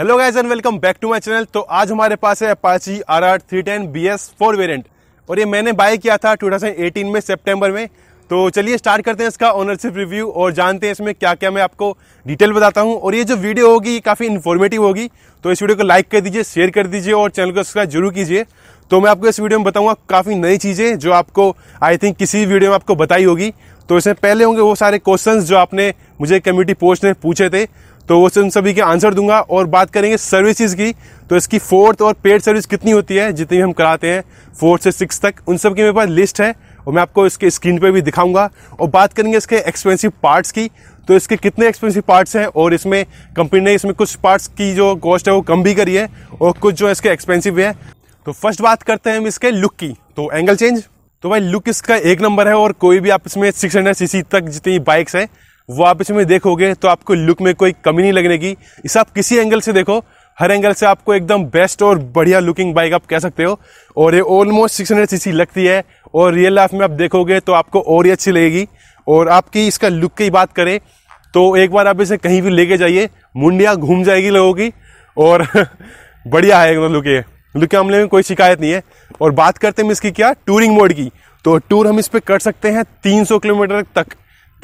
hello guys and welcome back to my channel तो आज हमारे पास है Apache R R three ten B S four variant और ये मैंने बाय किया था 2018 में सितंबर में तो चलिए स्टार्ट करते हैं इसका ओनरशिप रिव्यू और जानते हैं इसमें क्या क्या मैं आपको डिटेल बताता हूँ और ये जो वीडियो होगी ये काफ़ी इन्फॉर्मेटिव होगी तो इस वीडियो को लाइक कर दीजिए शेयर कर दीजिए और चैनल को सब्सक्राइब जरूर कीजिए तो मैं आपको इस वीडियो में बताऊँगा काफ़ी नई चीज़ें जो आपको आई थिंक किसी वीडियो में आपको बताई होगी तो इसमें पहले होंगे वो सारे क्वेश्चंस जो आपने मुझे कम्युनिटी पोस्ट ने पूछे थे तो वो उन सभी के आंसर दूंगा और बात करेंगे सर्विसेज की तो इसकी फोर्थ और पेड सर्विस कितनी होती है जितनी हम कराते हैं फोर्थ से सिक्स तक उन सब की मेरे पास लिस्ट है और मैं आपको इसके स्क्रीन पे भी दिखाऊंगा और बात करेंगे इसके एक्सपेंसिव पार्ट्स की तो इसके कितने एक्सपेंसिव पार्ट्स हैं और इसमें कंपनी ने इसमें कुछ पार्ट्स की जो कॉस्ट है वो कम भी करी है और कुछ जो इसके एक्सपेंसिव है तो फर्स्ट बात करते हैं हम इसके लुक की तो एंगल चेंज तो भाई लुक इसका एक नंबर है और कोई भी आप इसमें सिक्स हंड्रेड तक जितनी बाइक्स हैं वो आप इसमें देखोगे तो आपको लुक में कोई कमी नहीं लगने की इसे आप किसी एंगल से देखो हर एंगल से आपको एकदम बेस्ट और बढ़िया लुकिंग बाइक आप कह सकते हो और ये ऑलमोस्ट सिक्स सीसी लगती है और रियल लाइफ में आप देखोगे तो आपको और ही अच्छी लगेगी और आपकी इसका लुक की बात करें तो एक बार आप इसे कहीं भी लेके जाइए मुंडिया घूम जाएगी लोगों की और बढ़िया है एकदम लुक ये लुक के मामले में कोई शिकायत नहीं है और बात करते हैं हम इसकी क्या टूरिंग मोड की तो टूर हम इस पर कर सकते हैं 300 किलोमीटर तक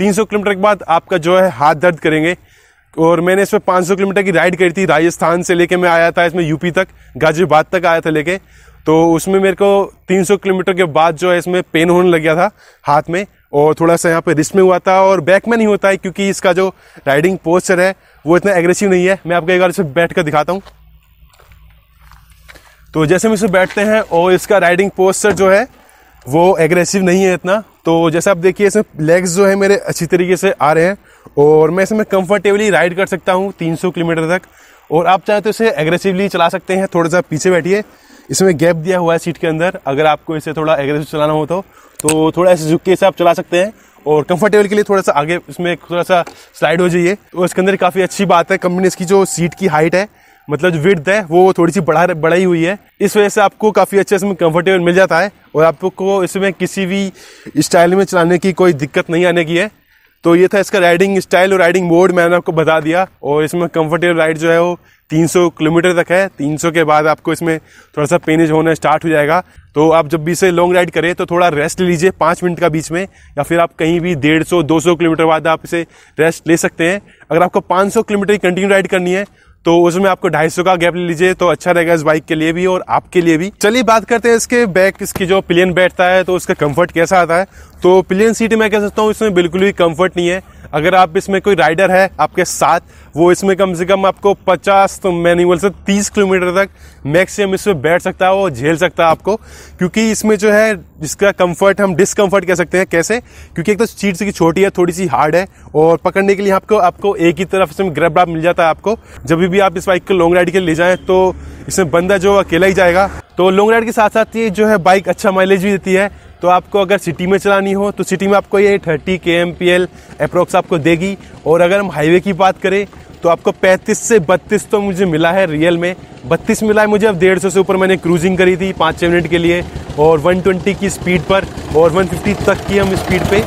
300 किलोमीटर के बाद आपका जो है हाथ दर्द करेंगे और मैंने इसमें 500 किलोमीटर की राइड करी थी राजस्थान से लेके मैं आया था इसमें यूपी तक गाजियाबाद तक आया था लेके तो उसमें मेरे को 300 किलोमीटर के बाद जो है इसमें पेन होने लग गया था हाथ में और थोड़ा सा यहाँ पे रिस्क में हुआ था और बैक में नहीं होता है क्योंकि इसका जो राइडिंग पोस्चर है वो इतना एग्रेसिव नहीं है मैं आपको एक बार इसे बैठ कर दिखाता हूँ तो जैसे हम इसे बैठते हैं और इसका राइडिंग पोस्चर जो है वो एग्रेसिव नहीं है इतना तो जैसे आप देखिए इसमें लेग्स जो है मेरे अच्छी तरीके से आ रहे हैं और मैं इसमें कंफर्टेबली राइड कर सकता हूँ 300 किलोमीटर तक और आप चाहे तो इसे एग्रेसिवली चला सकते हैं थोड़ा सा पीछे बैठिए इसमें गैप दिया हुआ है सीट के अंदर अगर आपको इसे थोड़ा एग्रेसिव चलाना हो तो तो थोड़ा ऐसे झुक के से आप चला सकते हैं और कंफर्टेबल के लिए थोड़ा सा आगे इसमें थोड़ा सा स्लाइड हो जाइए तो इसके अंदर काफ़ी अच्छी बात है कंपनी इसकी जो सीट की हाइट है मतलब जो विड्थ है वो थोड़ी सी बढ़ा बढ़ाई हुई है इस वजह से आपको काफ़ी अच्छे इसमें कंफर्टेबल मिल जाता है और आपको इसमें किसी भी स्टाइल में चलाने की कोई दिक्कत नहीं आने की है तो ये था इसका राइडिंग स्टाइल और राइडिंग मोड मैंने आपको बता दिया और इसमें कंफर्टेबल राइड जो है वो 300 किलोमीटर तक है 300 के बाद आपको इसमें थोड़ा सा पेनेज होना स्टार्ट हो जाएगा तो आप जब भी इसे लॉन्ग राइड करें तो थोड़ा रेस्ट लीजिए पाँच मिनट का बीच में या फिर आप कहीं भी डेढ़ सौ दो सौ किलोमीटर बाद आप इसे रेस्ट ले सकते हैं अगर आपको पाँच सौ किलोमीटर की कंटिन्यू राइड करनी है तो उसमें आपको सौ का गैप ले लीजिए तो अच्छा रहेगा इस बाइक के लिए भी और आपके लिए भी चलिए बात करते हैं इसके बैक इसकी जो प्लेन बैठता है तो उसका कंफर्ट कैसा आता है तो प्लेन सीट मैं कह सकता हूँ इसमें बिल्कुल भी कंफर्ट नहीं है अगर आप इसमें कोई राइडर है आपके साथ वो इसमें कम से कम आपको 50 तो बोल से तीस किलोमीटर तक मैक्सिमम इसमें बैठ सकता है और झेल सकता है आपको क्योंकि इसमें जो है जिसका कंफर्ट हम डिसकंफर्ट कह सकते हैं कैसे क्योंकि एक तो चीट की छोटी है थोड़ी सी हार्ड है और पकड़ने के लिए आपको आपको एक ही तरफ से ग्रब मिल जाता है आपको जब भी आप इस बाइक को लॉन्ग राइड के लिए ले जाए तो इसमें बंदा जो अकेला ही जाएगा तो लॉन्ग राइड के साथ साथ ये जो है बाइक अच्छा माइलेज भी देती है तो आपको अगर सिटी में चलानी हो तो सिटी में आपको ये 30 के एम पी एल अप्रोक्स आपको देगी और अगर हम हाईवे की बात करें तो आपको 35 से 32 तो मुझे मिला है रियल में 32 मिला है मुझे अब डेढ़ सौ से ऊपर मैंने क्रूजिंग करी थी पाँच छः मिनट के लिए और 120 की स्पीड पर और 150 तक की हम स्पीड पे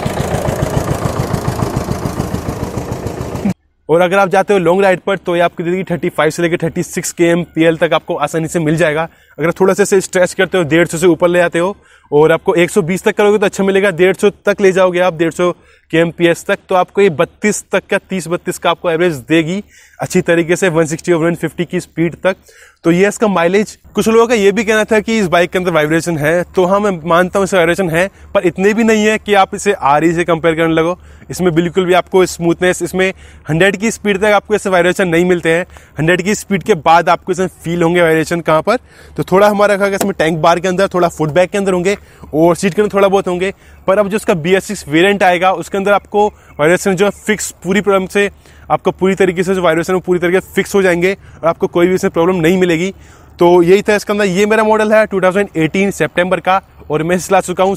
और अगर आप जाते हो लॉन्ग राइड पर तो ये आपकी देगी थर्टी से लेकर सिक्स के एम तक आपको आसानी से मिल जाएगा अगर थोड़ा सा इसे स्ट्रेच करते हो डेढ़ सौ से ऊपर ले आते हो और आपको 120 तक करोगे तो अच्छा मिलेगा डेढ़ सौ तक ले जाओगे आप डेढ़ सौ के एम पी एस तक तो आपको ये बत्तीस तक का तीस बत्तीस का आपको एवरेज देगी अच्छी तरीके से वन सिक्सटी और वन फिफ्टी की स्पीड तक तो ये इसका माइलेज कुछ लोगों का ये भी कहना था कि इस बाइक के अंदर वाइब्रेशन है तो हाँ मैं मानता हूँ इसे वाइब्रेशन है पर इतने भी नहीं है कि आप इसे आर से कंपेयर करने लगो इसमें बिल्कुल भी आपको स्मूथनेस इसमें हंड्रेड की स्पीड तक आपको ऐसे वाइब्रेशन नहीं मिलते हैं हंड्रेड की स्पीड के बाद आपको इसमें फील होंगे वाइब्रेशन कहाँ पर तो थोड़ा हमारा रखा गया इसमें टैंक बार के अंदर थोड़ा फुट बैग के अंदर होंगे और सीट के अंदर थोड़ा बहुत होंगे पर अब जो उसका बी एस सिक्स वेरियंट आएगा उसके अंदर आपको वायरस जो है फिक्स पूरी प्रॉब्लम से आपको पूरी तरीके से जो वायरस है पूरी तरीके से फिक्स हो जाएंगे और आपको कोई भी इसमें प्रॉब्लम नहीं मिलेगी तो यही था इसके अंदर ये मेरा मॉडल है टू थाउजेंड का और मैं चला चुका हूँ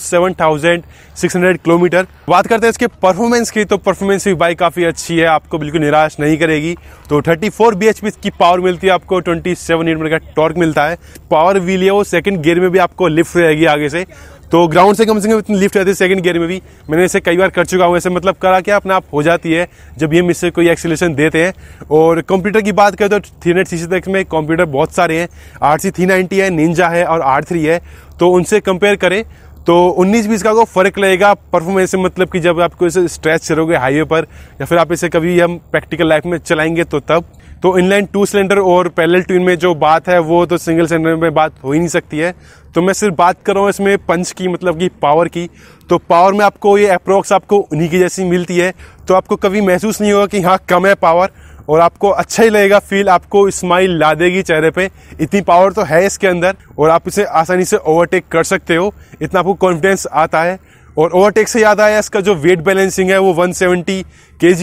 हंड्रेड किलोमीटर बात करते हैं इसके परफॉर्मेंस की तो परफॉर्मेंस भी बाइक काफ़ी अच्छी है आपको बिल्कुल निराश नहीं करेगी तो थर्टी फोर बी एच की पावर मिलती है आपको ट्वेंटी सेवन का टॉर्क मिलता है पावर व्हील है वो सेकेंड गियर में भी आपको लिफ्ट रहेगी आगे से तो ग्राउंड से कम से कम इतनी लिफ्ट रहती है सेकंड गियर में भी मैंने इसे कई बार कर चुका हूँ ऐसे मतलब करा क्या अपने आप हो जाती है जब ये हम इससे कोई एक्सीलेशन देते हैं और कंप्यूटर की बात करें तो थ्री हंड्रेड सी तक में कंप्यूटर बहुत सारे हैं आर सी थ्री नाइन्टी है निंजा है और आर थ्री है तो उनसे कंपेयर करें तो 19 बीस का को फ़र्क लगेगा परफॉर्मेंस मतलब कि जब आपको इसे स्ट्रेच करोगे हाईवे पर या फिर आप इसे कभी हम प्रैक्टिकल लाइफ में चलाएंगे तो तब तो इनलाइन टू सिलेंडर और पैरेलल ट्विन में जो बात है वो तो सिंगल सिलेंडर में बात हो ही नहीं सकती है तो मैं सिर्फ बात कर रहा हूँ इसमें पंच की मतलब कि पावर की तो पावर में आपको ये अप्रोक्स आपको उन्हीं की जैसी मिलती है तो आपको कभी महसूस नहीं होगा कि हाँ कम है पावर और आपको अच्छा ही लगेगा फील आपको स्माइल ला देगी चेहरे पे इतनी पावर तो है इसके अंदर और आप इसे आसानी से ओवरटेक कर सकते हो इतना आपको कॉन्फिडेंस आता है और ओवरटेक से याद आया इसका जो वेट बैलेंसिंग है वो 170 सेवेंटी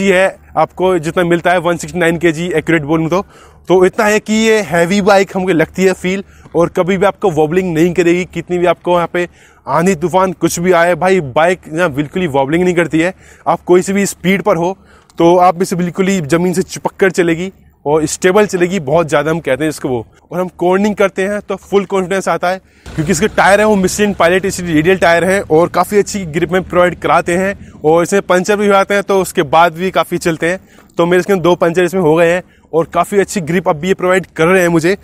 है आपको जितना मिलता है 169 सिक्सटी जी एक्यूरेट बोलूँ तो तो इतना है कि ये हैवी बाइक हमको लगती है फील और कभी भी आपको वॉबलिंग नहीं करेगी कितनी भी आपको यहाँ पे आंधी तूफान कुछ भी आए भाई बाइक यहाँ बिल्कुल ही वॉबलिंग नहीं करती है आप कोई से भी स्पीड पर हो तो आप इसे बिल्कुल ही ज़मीन से चिपक कर चलेगी और स्टेबल चलेगी बहुत ज़्यादा हम कहते हैं इसको वो और हम कॉर्निंग करते हैं तो फुल कॉन्फिडेंस आता है क्योंकि इसके टायर है वो मिशन पायलट इसी रेडियल टायर है और काफ़ी अच्छी ग्रिप में प्रोवाइड कराते हैं और इसमें पंचर भी हो जाते हैं तो उसके बाद भी काफ़ी चलते हैं तो मेरे इसके दो पंचर इसमें हो गए हैं और काफ़ी अच्छी ग्रिप अब भी ये प्रोवाइड कर रहे हैं मुझे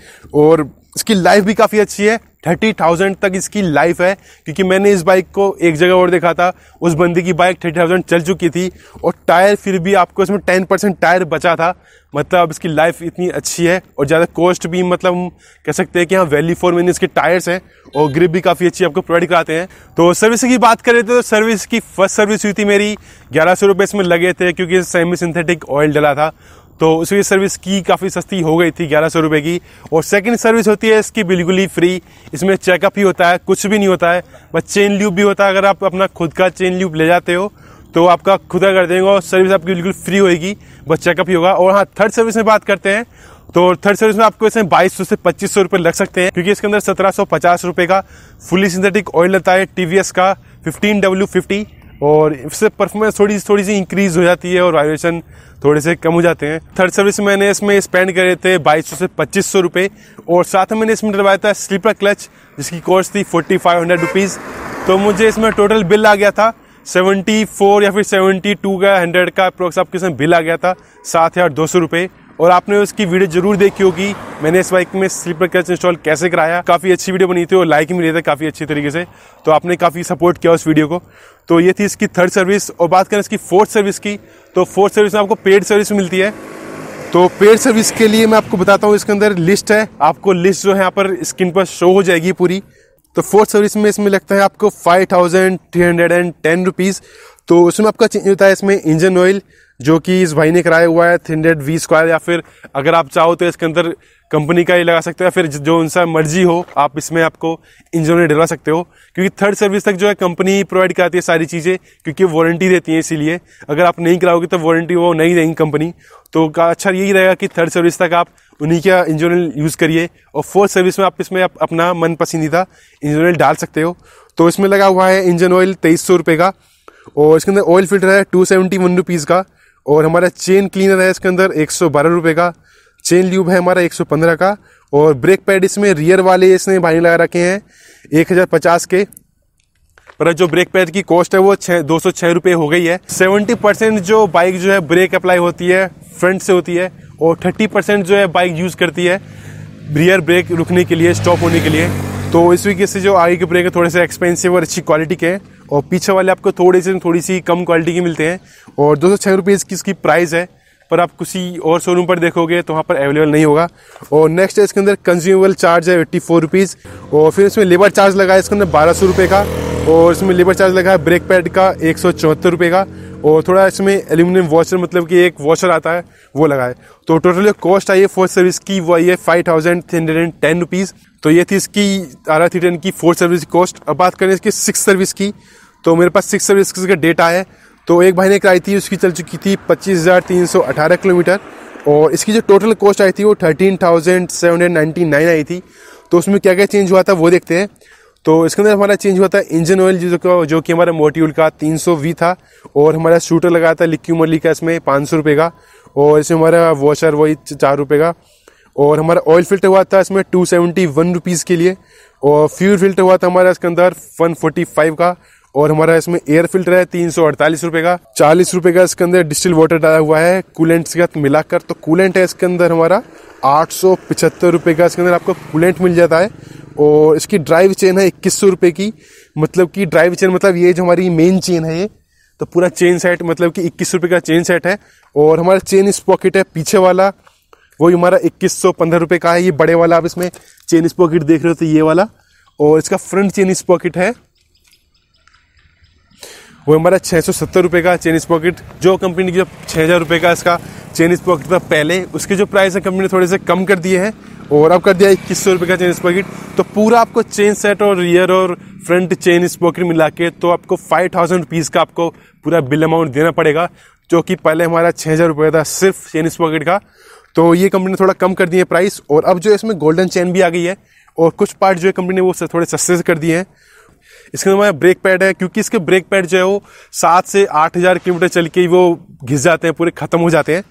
और इसकी लाइफ भी काफ़ी अच्छी है थर्टी थाउजेंड तक इसकी लाइफ है क्योंकि मैंने इस बाइक को एक जगह और देखा था उस बंदी की बाइक थर्टी थाउजेंड चल चुकी थी और टायर फिर भी आपको इसमें टेन परसेंट टायर बचा था मतलब इसकी लाइफ इतनी अच्छी है और ज़्यादा कॉस्ट भी मतलब कह सकते हैं कि हाँ वैली फोर मैंने इसके टायर्स हैं और ग्रिप भी काफ़ी अच्छी आपको प्रोवाइड कराते हैं तो सर्विस की बात करें तो सर्विस की फर्स्ट सर्विस हुई थी मेरी ग्यारह सौ रुपये इसमें लगे थे क्योंकि सेमी सिंथेटिक ऑयल डला था तो उसकी सर्विस की काफ़ी सस्ती हो गई थी ग्यारह सौ रुपये की और सेकंड सर्विस होती है इसकी बिल्कुल ही फ्री इसमें चेकअप ही होता है कुछ भी नहीं होता है बस चेन ल्यूब भी होता है अगर आप अपना खुद का चेन ल्यूब ले जाते हो तो आपका खुदा कर देंगे और सर्विस आपकी बिल्कुल फ्री होगी बस चेकअप ही होगा और हाँ थर्ड सर्विस में बात करते हैं तो थर्ड सर्विस में आपको इसमें बाईस सौ से पच्चीस सौ रुपये लग सकते हैं क्योंकि इसके अंदर सत्रह सौ पचास रुपये का फुली सिंथेटिक ऑयल रहता है टी का फिफ्टीन डब्ल्यू फिफ्टी और इससे परफॉर्मेंस थोड़ी थोड़ी सी इंक्रीज़ हो जाती है और वाइब्रेशन थोड़े से कम हो जाते हैं थर्ड सर्विस मैंने इसमें स्पेंड करे थे बाईस सौ से पच्चीस सौ रुपये और साथ में मैंने इसमें डलवाया था स्लीपर क्लच जिसकी कॉस्ट थी फोर्टी फाइव हंड्रेड रुपीज़ तो मुझे इसमें टोटल बिल आ गया था सेवेंटी फोर या फिर सेवेंटी टू का हंड्रेड का अप्रोक्स आपके इसमें बिल आ गया था सात हज़ार दो सौ रुपये और आपने उसकी वीडियो जरूर देखी होगी मैंने इस बाइक में स्लीपर क्लच इंस्टॉल कैसे कराया काफ़ी अच्छी वीडियो बनी थी और लाइक मिले थे काफ़ी अच्छी तरीके से तो आपने काफ़ी सपोर्ट किया उस वीडियो को तो ये थी इसकी थर्ड सर्विस और बात करें इसकी फोर्थ सर्विस की तो फोर्थ सर्विस में आपको पेड सर्विस मिलती है तो पेड सर्विस के लिए मैं आपको बताता हूँ इसके अंदर लिस्ट है आपको लिस्ट जो है यहाँ पर स्क्रीन पर शो हो जाएगी पूरी तो फोर्थ सर्विस में इसमें लगता है आपको five thousand three hundred and ten rupees तो उसमें आपका चेंज होता है इसमें इंजन ऑयल जो कि इस भाई ने कराया हुआ है थ्री हंड्रेड वी स्क्वायर या फिर अगर आप चाहो तो इसके अंदर कंपनी का ही लगा सकते हो या फिर जो उनसा मर्जी हो आप इसमें आपको इंजन ऑयल डलवा सकते हो क्योंकि थर्ड सर्विस तक जो है कंपनी प्रोवाइड कराती है सारी चीज़ें क्योंकि वारंटी देती है इसीलिए अगर आप नहीं कराओगे तो वारंटी वो नहीं देंगी कंपनी तो अच्छा यही रहेगा कि थर्ड सर्विस तक आप उन्हीं का इंजन ऑयल यूज़ करिए और फोर्थ सर्विस में आप इसमें आप अपना मन पसंदीदा इंजन ऑयल डाल सकते हो तो इसमें लगा हुआ है इंजन ऑयल तेईस सौ रुपये का और इसके अंदर ऑयल फिल्टर है टू सेवेंटी वन रुपीज़ का और हमारा चेन क्लीनर है इसके अंदर एक सौ बारह रुपये का चेन ल्यूब है हमारा एक सौ पंद्रह का और ब्रेक पैड इसमें रियर वाले इसने भाई लगा रखे हैं एक हज़ार पचास के पर जो ब्रेक पैड की कॉस्ट है वो छः दो सौ छः रुपये हो गई है सेवेंटी परसेंट जो बाइक जो है ब्रेक अप्लाई होती है फ्रंट से होती है और थर्टी परसेंट जो है बाइक यूज़ करती है रियर ब्रेक रुकने के लिए स्टॉप होने के लिए तो इस वीक से जो आगे के ब्रेक है थोड़े से एक्सपेंसिव और अच्छी क्वालिटी के हैं और पीछे वाले आपको थोड़े से थोड़ी सी कम क्वालिटी की मिलते हैं और दो सौ छः रुपये की इसकी प्राइस है पर आप किसी और शोरूम पर देखोगे तो वहाँ पर अवेलेबल नहीं होगा और नेक्स्ट है इसके अंदर कंज्यूमेबल चार्ज है एट्टी फोर रुपीज़ और फिर इसमें लेबर चार्ज लगा है इसके अंदर बारह सौ रुपये का और इसमें लेबर चार्ज लगा है ब्रेक पैड का एक सौ चौहत्तर रुपये का और थोड़ा इसमें एल्यूमिनियम वॉशर मतलब कि एक वॉशर आता है वो लगाए तो टोटल जो कॉस्ट आई है फोर्थ सर्विस की वो आई है five thousand three hundred and ten rupees तो ये थी इसकी आर आर थ्री टेन की फोर्थ सर्विस की कॉस्ट अब बात करें इसकी सिक्स सर्विस की तो मेरे पास सिक्स सर्विस का डेटा है तो एक भाई ने कराई थी उसकी चल चुकी थी पच्चीस हज़ार तीन सौ अठारह किलोमीटर और इसकी जो टोटल कॉस्ट आई थी वो thirteen thousand seven hundred ninety nine आई थी तो उसमें क्या क्या चेंज हुआ था वो देखते हैं तो इसके अंदर हमारा चेंज हुआ था इंजन ऑयल जो जो कि हमारा मोटी का 300 वी था और हमारा शूटर लगाया था लिक्यू मल्ली का इसमें पाँच सौ रुपये का और इसमें हमारा वॉशर वही चार रुपये का और हमारा ऑयल फिल्टर हुआ था इसमें टू सेवेंटी वन रुपीज़ के लिए और फ्यूल फिल्टर हुआ था हमारा इसके अंदर वन फोर्टी फाइव का और हमारा इसमें एयर फिल्टर है तीन सौ अड़तालीस रुपये का चालीस रुपये का इसके अंदर डिस्टिल वाटर डाला हुआ है कूलेंट के साथ मिलाकर तो कूलेंट है इसके अंदर हमारा आठ सौ पिछहत्तर रुपये का इसके अंदर आपको कूलेंट मिल जाता है और इसकी ड्राइव चेन है इक्कीस सौ रुपये की मतलब कि ड्राइव चेन मतलब ये जो हमारी मेन चेन है ये तो पूरा चेन सेट मतलब कि इक्कीस रुपये का चेन सेट है और हमारा चेन इस पॉकेट है पीछे वाला वो हमारा इक्कीस सौ पंद्रह रुपये का है ये बड़े वाला आप इसमें चेन इस पॉकेट देख रहे हो तो ये वाला और इसका फ्रंट चेन इस पॉकेट है वो हमारा छः सौ सत्तर रुपये का चेन पॉकेट जो कंपनी की जो छः हज़ार रुपये का इसका चेन पॉकेट था पहले उसके जो प्राइस है कंपनी ने थोड़े से कम कर दिए हैं और अब कर दिया इक्कीस सौ रुपये का चेन पॉकेट तो पूरा आपको चेन सेट और रियर और फ्रंट चेन पॉकेट मिला के तो आपको फाइव थाउजेंड रुपीज़ का आपको पूरा बिल अमाउंट देना पड़ेगा जो कि पहले हमारा छः हज़ार रुपये था सिर्फ चेन पॉकेट का तो ये कंपनी ने थोड़ा कम कर दिए प्राइस और अब जो इसमें गोल्डन चेन भी आ गई है और कुछ पार्ट जो है कंपनी ने वो थोड़े सस्ते से कर दिए हैं इसके हमारा ब्रेक पैड है क्योंकि इसके ब्रेक पैड जो है वो सात से आठ हज़ार किलोमीटर चल के वो घिस जाते हैं पूरे ख़त्म हो जाते हैं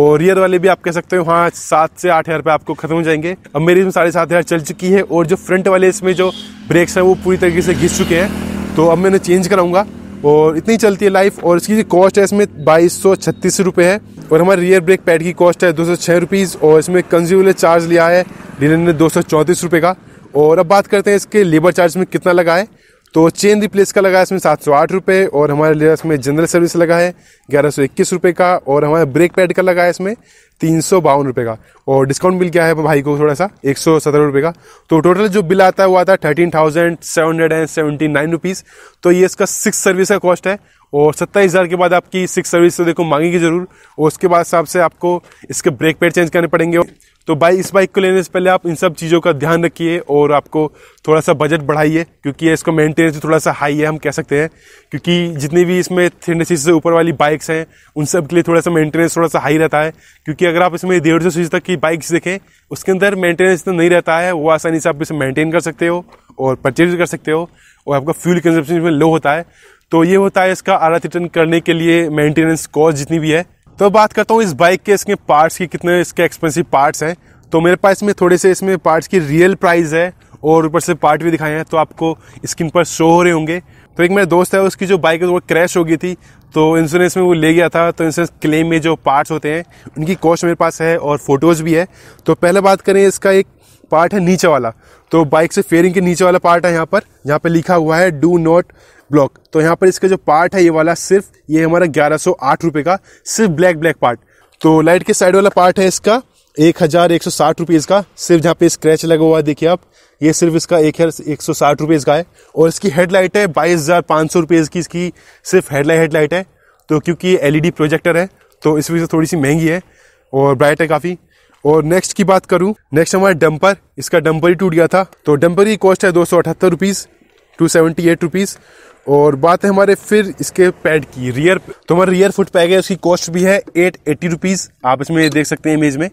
और रियर वाले भी आप कह सकते हो हाँ सात से आठ हज़ार रुपये आपको ख़त्म हो जाएंगे अब मेरी इसमें साढ़े सात हज़ार चल चुकी है और जो फ्रंट वाले इसमें जो ब्रेक्स हैं वो पूरी तरीके से घिस चुके हैं तो अब मैं चेंज कराऊंगा और इतनी चलती है लाइफ और इसकी जो कॉस्ट है इसमें बाईस सौ छत्तीस रुपये है और हमारे रियर ब्रेक पैड की कॉस्ट है दो सौ छः रुपीज़ और इसमें कंज्यूमर चार्ज लिया है डीलर ने दो सौ चौंतीस रुपये का और अब बात करते हैं इसके लेबर चार्ज में कितना लगा है तो चेन रिप्लेस का लगा है इसमें सात सौ आठ रुपये और हमारे लिए इसमें जनरल सर्विस लगा है ग्यारह सौ इक्कीस रुपये का और हमारे ब्रेक पैड का लगा है इसमें तीन सौ बावन रुपये का और डिस्काउंट बिल क्या है भाई को थोड़ा सा एक सौ सत्रह रुपये का तो टोटल जो बिल आता है वो आता है thirteen thousand seven hundred and seventy nine rupees तो ये इसका सिक्स सर्विस का कॉस्ट है और सत्ताईस हज़ार के बाद आपकी सिक्स सर्विस तो देखो मांगेगी ज़रूर और उसके बाद हिसाब से आपको इसके ब्रेक पैड चेंज करने पड़ेंगे तो बाइक इस बाइक को लेने से पहले आप इन सब चीज़ों का ध्यान रखिए और आपको थोड़ा सा बजट बढ़ाइए क्योंकि इसका मेंटेनेंस थोड़ा सा हाई है हम कह सकते हैं क्योंकि जितनी भी इसमें थ्री हंड्रेड से ऊपर वाली बाइक्स हैं उन सब के लिए थोड़ा सा मेंटेनेंस थोड़ा सा हाई रहता है क्योंकि अगर आप इसमें डेढ़ सौ सी तक की बाइक्स देखें उसके अंदर मेंटेनेंस इतना नहीं रहता है वो आसानी से आप इसे मेंटेन कर सकते हो और परचेज कर सकते हो और आपका फ्यूल कंजप्शन इसमें लो होता है तो ये होता है इसका आरा रिटर्न करने के लिए मेंटेनेंस कॉस्ट जितनी भी है तो बात करता हूँ इस बाइक के इसके पार्ट्स की कितने इसके एक्सपेंसिव पार्ट्स हैं तो मेरे पास इसमें थोड़े से इसमें पार्ट्स की रियल प्राइस है और ऊपर से पार्ट भी दिखाए हैं तो आपको स्किन पर शो हो रहे होंगे तो एक मेरा दोस्त है उसकी जो बाइक है वो क्रैश हो गई थी तो इंश्योरेंस में वो ले गया था तो इंश्योरेंस क्लेम में जो पार्ट्स होते हैं उनकी कॉस्ट मेरे पास है और फोटोज़ भी है तो पहले बात करें इसका एक पार्ट है नीचे वाला तो बाइक से फेयरिंग के नीचे वाला पार्ट है यहाँ पर यहाँ पर लिखा हुआ है डू नॉट ब्लॉक तो यहाँ पर इसका जो पार्ट है ये वाला सिर्फ ये हमारा ग्यारह सौ आठ रुपये का सिर्फ ब्लैक ब्लैक पार्ट तो लाइट के साइड वाला पार्ट है इसका एक हज़ार एक सौ साठ रुपीज़ का सिर्फ जहाँ पे स्क्रैच लगा हुआ है देखिए आप ये सिर्फ इसका एक एक सौ साठ रुपीज़ का है और इसकी हेडलाइट है बाईस हज़ार पाँच सौ रुपीज़ की इसकी सिर्फ हेडलाइट हेडलाइट है तो क्योंकि ये एल प्रोजेक्टर है तो इस वजह से थोड़ी सी महंगी है और ब्राइट है काफ़ी और नेक्स्ट की बात करूँ नेक्स्ट हमारा डंपर इसका डंपर ही टूट गया था तो डंपर की कॉस्ट है दो सौ अठहत्तर rupees two seventy eight rupees और बात है हमारे फिर इसके पैड की रियर तो हमारा रियर फुट पैग है उसकी कॉस्ट भी है एट एट्टी रुपीज़ आप इसमें देख सकते हैं इमेज में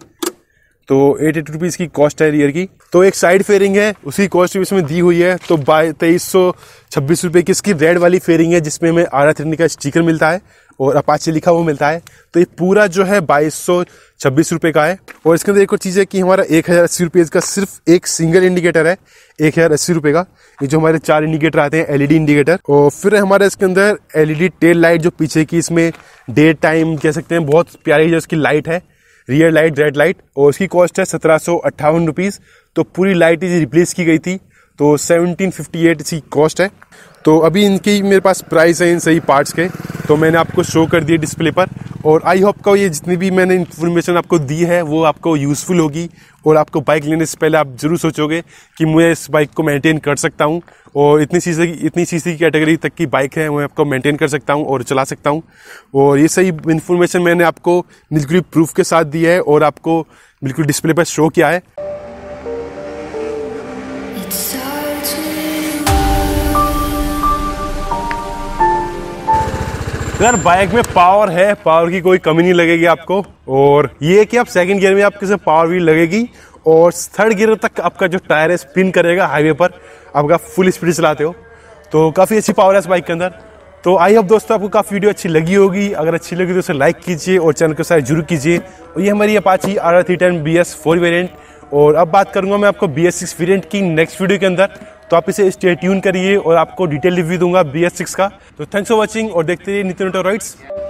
तो एट एटी रुपीज़ की कॉस्ट है रियर की तो एक साइड फेयरिंग है उसकी कॉस्ट भी इसमें दी हुई है तो बाई तेईस सौ छब्बीस रुपये की इसकी रेड वाली फेयरिंग है जिसमें हमें आर थ्रेनी का स्टीकर मिलता है और अपाचे लिखा हुआ मिलता है तो ये पूरा जो है बाईस सौ छब्बीस रुपये का है और इसके अंदर एक और चीज़ है कि हमारा एक हज़ार अस्सी रुपये का सिर्फ एक सिंगल इंडिकेटर है एक हज़ार अस्सी रुपये का ये जो हमारे चार इंडिकेटर आते हैं एल इंडिकेटर e और फिर हमारे इसके अंदर एल टेल लाइट जो पीछे की इसमें डे टाइम कह सकते हैं बहुत प्यारी जो इसकी लाइट है रियर लाइट रेड लाइट और उसकी कॉस्ट है सत्रह सौ अट्ठावन रुपीज़ तो पूरी लाइट रिप्लेस की गई थी तो सेवनटीन फिफ्टी एट इसकी कॉस्ट है तो अभी इनकी मेरे पास प्राइस है इन सही पार्ट्स के तो मैंने आपको शो कर दिए डिस्प्ले पर और आई होप का ये जितनी भी मैंने इन्फॉर्मेशन आपको दी है वो आपको यूज़फुल होगी और आपको बाइक लेने से पहले आप ज़रूर सोचोगे कि मैं इस बाइक को मेंटेन कर सकता हूँ और इतनी सीसी की इतनी सी की कैटेगरी तक की बाइक है मैं आपको मेंटेन कर सकता हूँ और चला सकता हूँ और ये सही इन्फॉर्मेशन मैंने आपको बिल्कुल प्रूफ के साथ दी है और आपको बिल्कुल डिस्प्ले पर शो किया है यार बाइक में पावर है पावर की कोई कमी नहीं लगेगी आपको और ये कि आप सेकंड गियर में आपके से पावर भी लगेगी और थर्ड गियर तक आपका जो टायर है स्पिन करेगा हाईवे पर आपका फुल स्पीड चलाते हो तो काफ़ी अच्छी पावर है इस बाइक के अंदर तो आई होप दोस्तों आपको काफ़ी वीडियो अच्छी लगी होगी अगर अच्छी लगी तो उसे लाइक कीजिए और चैनल को साथ जरूर कीजिए और ये हमारी Apache R three ten B S four variant और अब बात करूँगा मैं आपको बी एस सिक्स वेरियंट की नेक्स्ट वीडियो के अंदर तो आप इसे स्टे ट्यून करिए और आपको डिटेल रिव्यू दूंगा बी एस सिक्स का तो थैंक्स फॉर वॉचिंग और देखते रहिए नितिन राइट्स